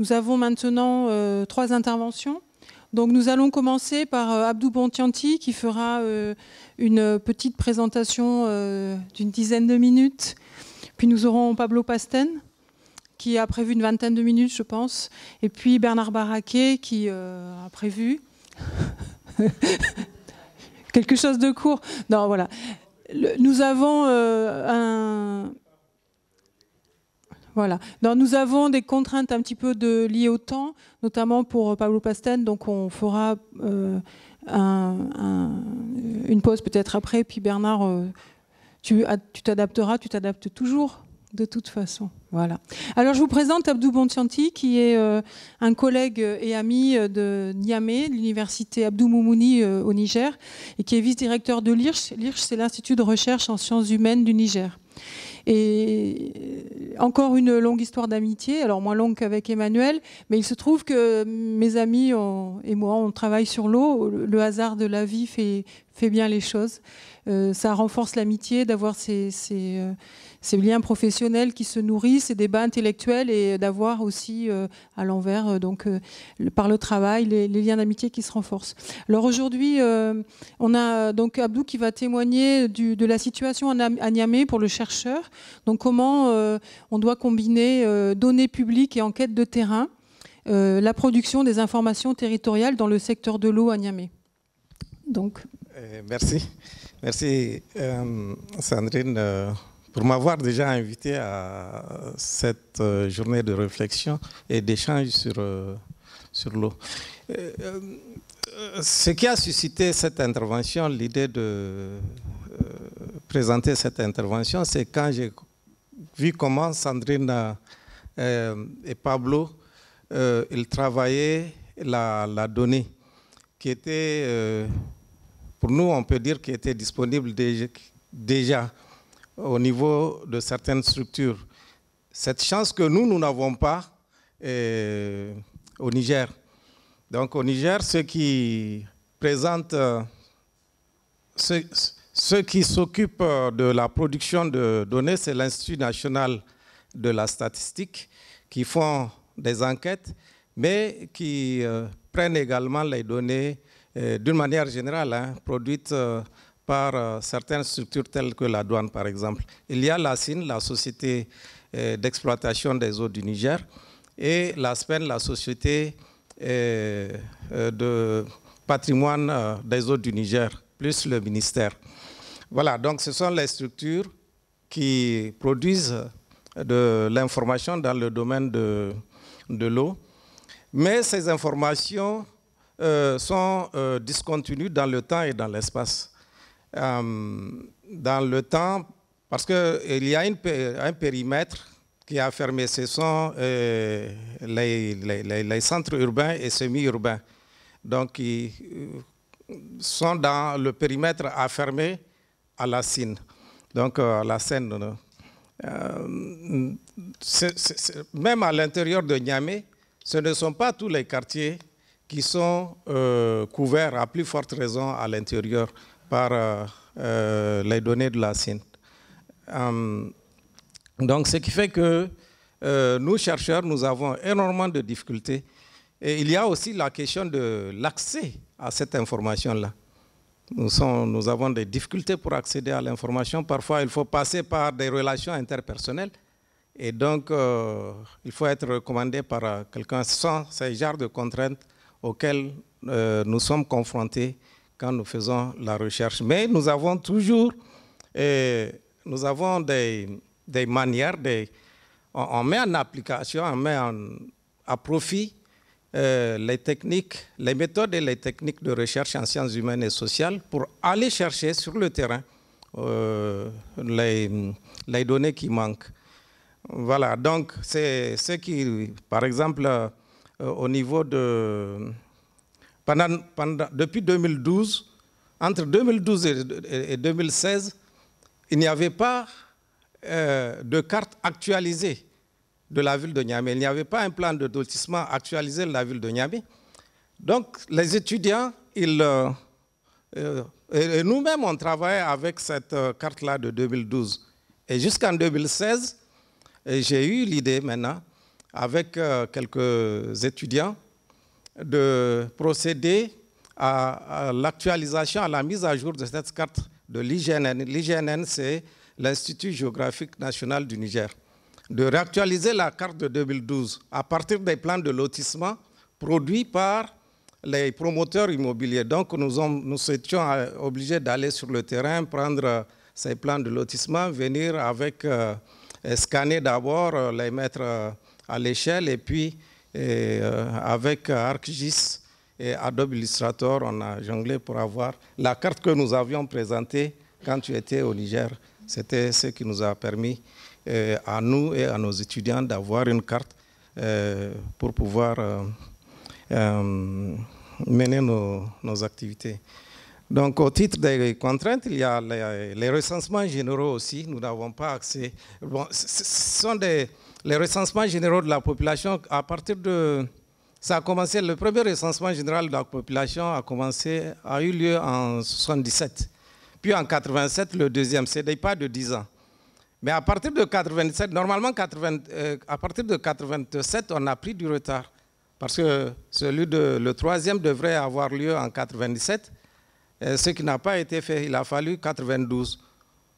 Nous avons maintenant euh, trois interventions. Donc nous allons commencer par euh, Abdou Bontianti qui fera euh, une petite présentation d'une dizaine de minutes. Puis nous aurons Pablo Pasten qui a prévu une vingtaine de minutes, je pense. Et puis Bernard Barraquet qui a prévu quelque chose de court. Non, voilà. nous avons un voilà. Donc, nous avons des contraintes un petit peu de, liées au temps, notamment pour euh, Pablo Pasten. Donc, on fera euh, une pause peut-être après. Puis, Bernard, euh, tu t'adapteras, tu t'adaptes toujours de toute façon. Voilà. Alors, je vous présente Abdou Bontianti, qui est un collègue et ami de Niamey, de l'université Abdou Moumouni au Niger, et qui est vice-directeur de l'IRCH. L'IRCH, c'est l'Institut de recherche en sciences humaines du Niger. Et euh, encore une longue histoire d'amitié, alors moins longue qu'avec Emmanuel, mais il se trouve que mes amis et moi, on travaille sur l'eau. Le hasard de la vie fait bien les choses. Euh, ça renforce l'amitié d'avoir euh, ces, liens professionnels qui se nourrissent, ces débats intellectuels et d'avoir aussi euh, à l'envers, donc par le travail, les, liens d'amitié qui se renforcent. Alors aujourd'hui, on a donc Abdou qui va témoigner de la situation à Niamey pour le chercheur. Donc comment on doit combiner données publiques et enquêtes de terrain. la production des informations territoriales dans le secteur de l'eau à Niamey. Donc. merci. Merci euh, Sandrine euh, pour m'avoir déjà invité à cette euh, journée de réflexion et d'échange sur, sur l'eau. Ce qui a suscité cette intervention, l'idée de présenter cette intervention, c'est quand j'ai vu comment Sandrine et Pablo, ils travaillaient la, la, donnée qui était pour nous, on peut dire qu'il était disponible déjà au niveau de certaines structures. Cette chance que nous, nous n'avons pas euh, au Niger. Donc au Niger, ceux qui présentent, euh, ceux, qui s'occupent euh, de la production de données, c'est l'Institut national de la statistique qui font des enquêtes, mais qui prennent également les données euh, d'une manière générale, hein, produite euh, par euh, certaines structures telles que la douane, par exemple. Il y a la SIN, la Société d'exploitation des eaux du Niger, et la SPEN, la Société de patrimoine des eaux du Niger, plus le ministère. Voilà, donc ce sont les structures qui produisent de l'information dans le domaine de, de l'eau. Mais ces informations euh, sont euh, discontinues dans le temps et dans l'espace. Euh, dans le temps, parce qu'il y a une, un périmètre qui a fermé, ce sont les, centres urbains et semi-urbains, donc ils sont dans le périmètre à fermer à la Seine. Donc la Seine, même à l'intérieur de Niamey, ce ne sont pas tous les quartiers qui sont euh, couverts à plus forte raison à l'intérieur par euh, euh, les données de la CIN. donc, ce qui fait que nous, chercheurs, nous avons énormément de difficultés. Et il y a aussi la question de l'accès à cette information-là. Nous, nous, avons des difficultés pour accéder à l'information. Parfois, il faut passer par des relations interpersonnelles. Et donc, il faut être recommandé par quelqu'un sans ces genres de contraintes auxquels euh, nous sommes confrontés quand nous faisons la recherche. Mais nous avons toujours euh, nous avons des, manières, on, met en application, on met en, à profit euh, les techniques, les méthodes et les techniques de recherche en sciences humaines et sociales pour aller chercher sur le terrain euh, les, les, données qui manquent. Voilà, donc c'est ce qui, par exemple, euh, au niveau de... Pendant, depuis 2012, entre 2012 et, 2016, il n'y avait pas euh, de carte actualisée de la ville de Niamey. Il n'y avait pas un plan de dotissement actualisé de la ville de Niamey. Donc, les étudiants, ils, euh, nous-mêmes, on travaillait avec cette carte-là de 2012. Et jusqu'en 2016, j'ai eu l'idée maintenant avec euh, quelques étudiants, de procéder à, l'actualisation, à la mise à jour de cette carte de l'IGNN. L'IGNN, c'est l'Institut géographique national du Niger. De réactualiser la carte de 2012 à partir des plans de lotissement produits par les promoteurs immobiliers. Donc, nous, nous étions euh, obligés d'aller sur le terrain, prendre euh, ces plans de lotissement, venir avec, scanner d'abord, les mettre à l'échelle. Et puis, euh, avec ArcGIS et Adobe Illustrator, on a jonglé pour avoir la carte que nous avions présentée quand tu étais au Niger. C'était ce qui nous a permis euh, à nous et à nos étudiants d'avoir une carte euh, pour pouvoir mener nos, activités. Donc, au titre des contraintes, il y a les, recensements généraux aussi. Nous n'avons pas accès. ce sont des, les recensements généraux de la population, à partir de... Ça a commencé, le premier recensement général de la population a commencé, a eu lieu en 77. Puis en 87, le deuxième, ce n'est pas de 10 ans. Mais à partir de 1997, normalement euh, à partir de 87, on a pris du retard. Parce que celui de, le troisième devrait avoir lieu en 97, euh, ce qui n'a pas été fait. Il a fallu 92,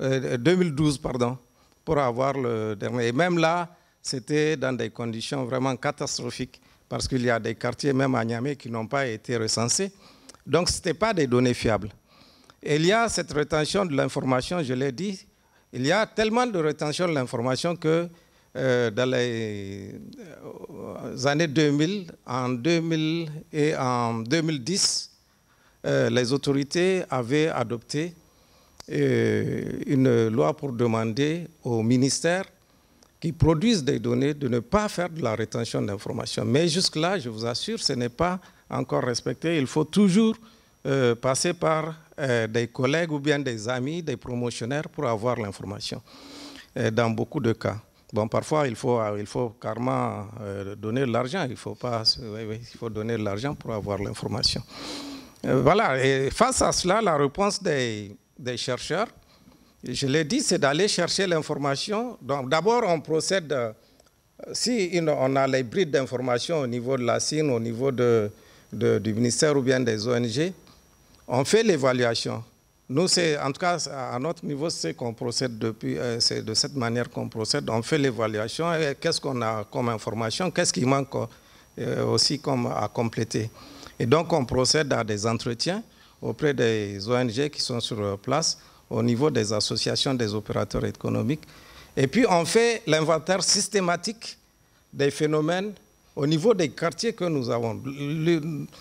2012, euh, pardon, pour avoir le dernier. Et même là, c'était dans des conditions vraiment catastrophiques parce qu'il y a des quartiers, même à Niamey, qui n'ont pas été recensés. Donc, ce n'était pas des données fiables. il y a cette rétention de l'information, je l'ai dit, il y a tellement de rétention de l'information que euh, dans les euh, années 2000, en 2000 et en 2010, euh, les autorités avaient adopté une loi pour demander au ministère qui produisent des données de ne pas faire de la rétention d'informations. Mais jusque-là, je vous assure, ce n'est pas encore respecté. Il faut toujours euh, passer par euh, des collègues ou bien des amis, des promotionnaires pour avoir l'information, euh, dans beaucoup de cas. Bon, parfois, il faut, il faut carrément donner de l'argent. Il faut, pas, il faut donner de l'argent pour avoir l'information. voilà, et face à cela, la réponse des, des chercheurs, je l'ai dit, c'est d'aller chercher l'information. Donc d'abord, on procède, euh, si on a les brides d'information au niveau de la CIN, au niveau du ministère ou bien des ONG, on fait l'évaluation. Nous, c'est en tout cas, à notre niveau, c'est qu'on procède depuis, euh, c'est de cette manière qu'on procède. On fait l'évaluation et qu'est-ce qu'on a comme information, qu'est-ce qui manque euh, aussi comme à compléter. Et donc, on procède à des entretiens auprès des ONG qui sont sur place au niveau des associations des opérateurs économiques. Et puis on fait l'inventaire systématique des phénomènes au niveau des quartiers que nous avons.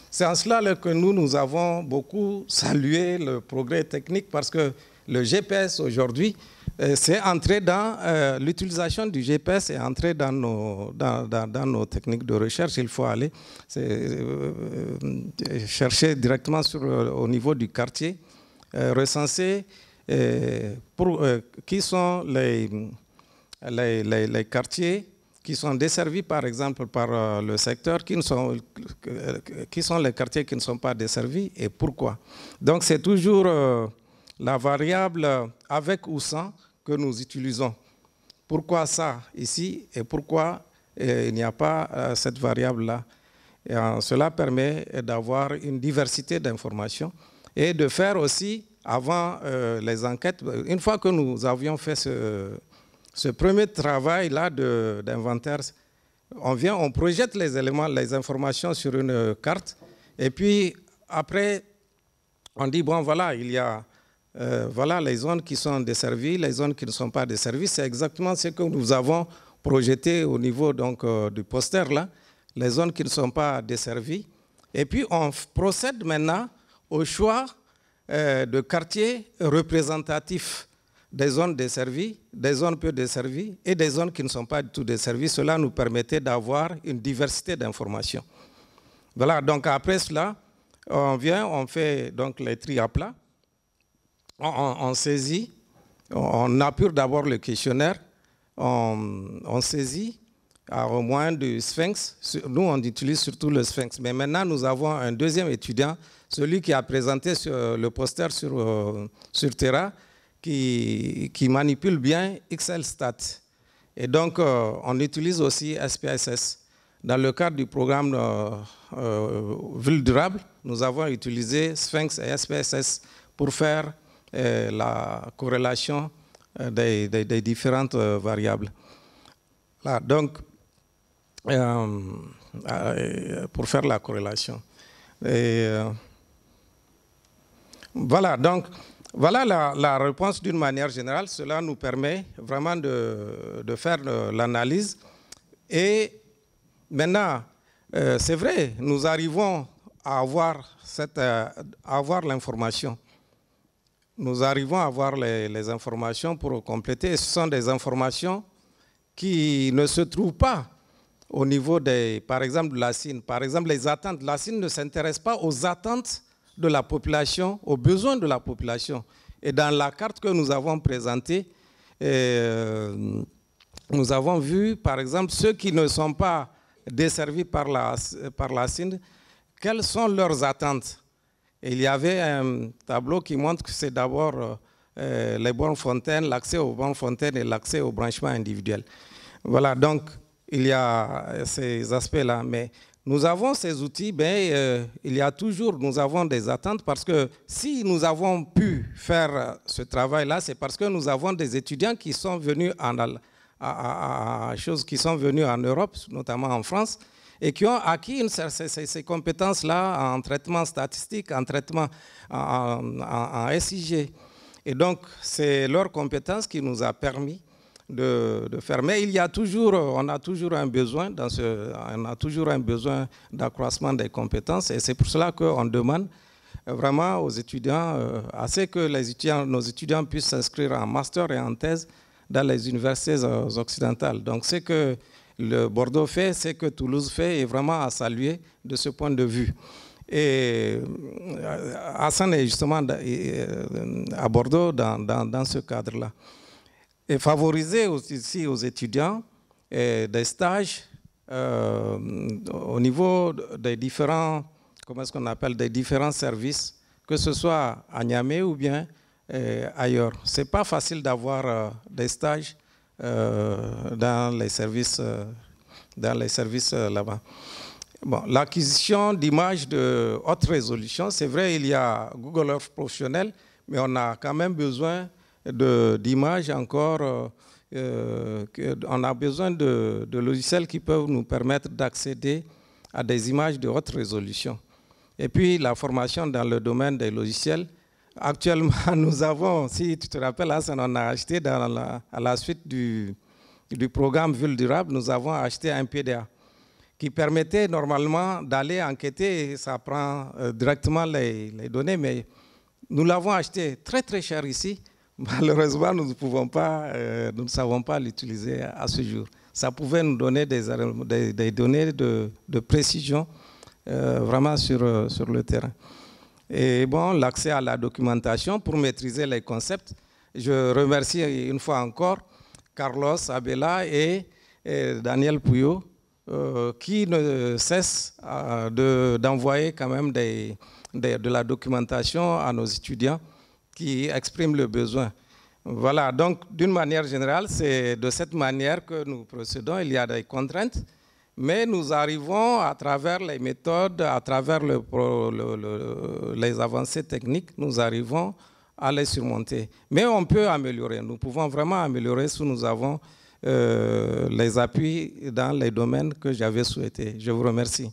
C'est en cela que nous, nous avons beaucoup salué le progrès technique parce que le GPS aujourd'hui, euh, c'est entré dans euh, l'utilisation du GPS est entré dans nos, dans, dans, nos techniques de recherche. Il faut aller euh, chercher directement sur, au niveau du quartier, recenser euh, pour, euh, qui sont les, les, quartiers qui sont desservis par exemple par euh, le secteur, qui, sont, qui sont les quartiers qui ne sont pas desservis et pourquoi. Donc c'est toujours la variable avec ou sans que nous utilisons. Pourquoi ça ici et pourquoi il n'y a pas cette variable-là Cela permet d'avoir une diversité d'informations et de faire aussi avant euh, les enquêtes, une fois que nous avions fait ce, premier travail-là d'inventaire, on vient, on projette les éléments, les informations sur une carte, et puis après, on dit, bon, voilà, il y a euh, voilà, les zones qui sont desservies, les zones qui ne sont pas desservies. C'est exactement ce que nous avons projeté au niveau donc, euh, du poster, là, les zones qui ne sont pas desservies. Et puis, on procède maintenant au choix euh, de quartiers représentatifs des zones desservies, des zones peu desservies et des zones qui ne sont pas du tout desservies. Cela nous permettait d'avoir une diversité d'informations. Voilà, donc après cela, on vient, on fait donc les tri à plat, on, saisit, on, on d'abord le questionnaire, on, saisit à au moins du sphinx. Nous, on utilise surtout le sphinx. Mais maintenant, nous avons un deuxième étudiant, celui qui a présenté sur euh, le poster sur, euh, sur Terra, qui, qui, manipule bien excel Stat. Et donc, euh, on utilise aussi SPSS. Dans le cadre du programme Ville durable, nous avons utilisé Sphinx et SPSS pour faire la corrélation des, des, des différentes variables. Là, donc, euh, euh, pour faire la corrélation. Euh, voilà, donc, voilà la, réponse d'une manière générale. Cela nous permet vraiment de, faire l'analyse. Et maintenant, c'est vrai, nous arrivons à avoir, cette, avoir l'information. Nous arrivons à avoir les, informations pour compléter. ce sont des informations qui ne se trouvent pas au niveau des, par exemple, de la CINE. Par exemple, les attentes. La CINE ne s'intéresse pas aux attentes de la population, aux besoins de la population. Et dans la carte que nous avons présentée, euh, nous avons vu, par exemple, ceux qui ne sont pas desservis par la, par la quelles sont leurs attentes. Et il y avait un tableau qui montre que c'est d'abord euh, les bornes fontaines, l'accès aux bornes fontaines et l'accès au branchement individuel. Voilà, donc il y a euh, ces aspects-là. Mais nous avons ces outils, ben, euh, il y a toujours, nous avons des attentes parce que si nous avons pu faire euh, ce travail-là, c'est parce que nous avons des étudiants qui sont venus en, à, choses qui sont venus en Europe, notamment en France, et qui ont acquis ces, compétences-là en traitement statistique, en traitement en, en SIG. Et donc, c'est leur compétence qui nous a permis de, faire. Mais il euh, on a toujours un besoin, on a toujours un besoin d'accroissement des compétences et c'est pour cela qu'on demande euh, vraiment aux étudiants à euh, ce que nos étudiants puissent s'inscrire en master et en thèse dans les universités occidentales. Donc ce que le Bordeaux fait, ce que Toulouse fait est vraiment à saluer de ce point de vue. Et Hassan est justement à Bordeaux dans ce cadre-là et favoriser aussi aux étudiants euh, des stages euh, au niveau des différents, comment est-ce qu'on appelle, des différents services, que ce soit à Niamey ou bien euh, ailleurs. Ce n'est pas facile d'avoir des stages dans les services, dans les services là-bas. Bon, L'acquisition d'images de haute résolution, c'est vrai, il y a Google Earth professionnel, mais on a quand même besoin d'images encore. Euh, euh, on a besoin de, logiciels qui peuvent nous permettre d'accéder à des images de haute résolution. Et puis la formation dans le domaine des logiciels. Actuellement, nous avons, si tu te rappelles, Hassan, on a acheté dans la, à la suite du, programme programme Durable, nous avons acheté un PDA qui permettait normalement d'aller enquêter. ça prend euh, directement les, les données, mais nous l'avons acheté très très cher ici Malheureusement, nous ne pouvons pas, euh, nous ne savons pas l'utiliser à, ce jour. Ça pouvait nous donner des, données de, précision euh, vraiment euh, sur, le terrain. Et bon, l'accès à la documentation pour maîtriser les concepts. Je remercie une fois encore Carlos Abela et, Daniel Pouillot qui ne cessent d'envoyer quand même des, de la documentation à nos étudiants qui exprime le besoin. Voilà, donc d'une manière générale, c'est de cette manière que nous procédons. Il y a des contraintes, mais nous arrivons à travers les méthodes, à travers le, les avancées techniques, nous arrivons à les surmonter. Mais on peut améliorer, nous pouvons vraiment améliorer si nous avons euh, les appuis dans les domaines que j'avais souhaité Je vous remercie.